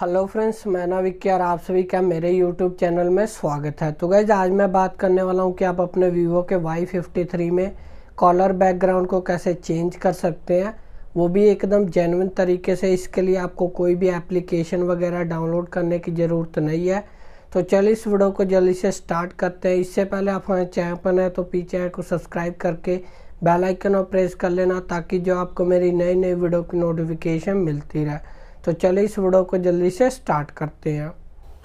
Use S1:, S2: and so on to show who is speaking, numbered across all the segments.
S1: hello friends मैं ना और आप सभी का मेरे यूट्यूब चैनल में स्वागत है तो गैज आज मैं बात करने वाला हूँ कि आप अपने वीवो के वाई फिफ्टी थ्री में कॉलर बैकग्राउंड को कैसे चेंज कर सकते हैं वो भी एकदम जेनविन तरीके से इसके लिए आपको कोई भी एप्लीकेशन वगैरह डाउनलोड करने की ज़रूरत नहीं है तो चलिए इस वीडियो को जल्दी से स्टार्ट करते हैं इससे पहले आप हमारे चैनल पर हैं तो पीछे को सब्सक्राइब करके बेलाइकन और प्रेस कर लेना ताकि जो आपको मेरी नई नई वीडियो की नोटिफिकेशन मिलती रहे तो चलिए इस वीडियो को जल्दी से स्टार्ट करते हैं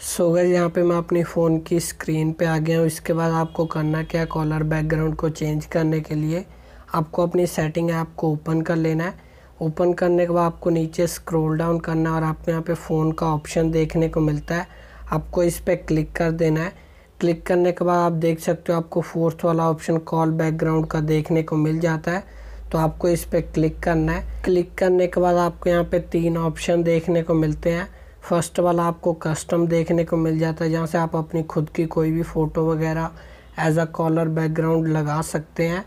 S1: सो गए यहाँ पे मैं अपने फ़ोन की स्क्रीन पे आ गया हूँ इसके बाद आपको करना क्या कॉलर बैकग्राउंड को चेंज करने के लिए आपको अपनी सेटिंग ऐप को ओपन कर लेना है ओपन करने के बाद आपको नीचे स्क्रॉल डाउन करना है और आपको यहाँ पे फ़ोन का ऑप्शन देखने को मिलता है आपको इस पर क्लिक कर देना है क्लिक करने के बाद आप देख सकते हो आपको फोर्थ वाला ऑप्शन कॉल बैकग्राउंड का देखने को मिल जाता है तो आपको इस पर क्लिक करना है क्लिक करने के बाद आपको यहाँ पे तीन ऑप्शन देखने को मिलते हैं फर्स्ट वाला आपको कस्टम देखने को मिल जाता है जहाँ से आप अपनी खुद की कोई भी फ़ोटो वगैरह एज अ कॉलर बैकग्राउंड लगा सकते हैं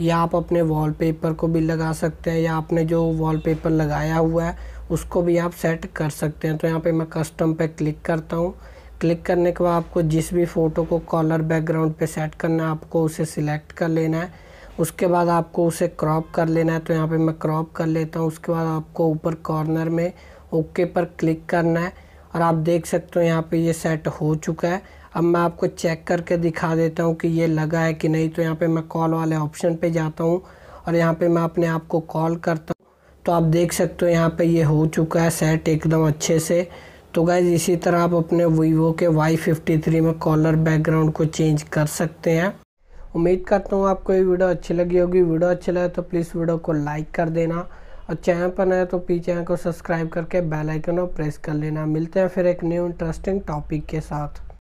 S1: या आप अपने वॉलपेपर को भी लगा सकते हैं या आपने जो वॉलपेपर लगाया हुआ है उसको भी आप सेट कर सकते हैं तो यहाँ पे मैं कस्टम पे क्लिक करता हूँ क्लिक करने के बाद आपको जिस भी फ़ोटो को कॉलर बैकग्राउंड पे सेट करना है आपको उसे सिलेक्ट कर लेना है उसके बाद आपको उसे क्रॉप कर लेना है तो यहाँ पे मैं क्रॉप कर लेता हूँ उसके बाद आपको ऊपर कॉर्नर में ओके पर क्लिक करना है और आप देख सकते हो यहाँ पे ये सेट हो चुका है अब मैं आपको चेक करके दिखा देता हूँ कि ये लगा है कि नहीं तो यहाँ पे मैं कॉल वाले ऑप्शन पे जाता हूँ और यहाँ पे मैं अपने आप को कॉल करता हूँ तो आप देख सकते हो यहाँ पर ये हो चुका है सेट एकदम अच्छे से तो गैज़ इसी तरह आप अपने वीवो के वाई फिफ्टी थ्री में कॉलर बैकग्राउंड को चेंज कर सकते हैं उम्मीद करता हूँ आपको ये वीडियो अच्छी लगी होगी वीडियो अच्छी लगे तो प्लीज़ वीडियो को लाइक कर देना और चैनल पर नए तो प्लीज चैनल को सब्सक्राइब करके बेल आइकन को प्रेस कर लेना मिलते हैं फिर एक न्यू इंटरेस्टिंग टॉपिक के साथ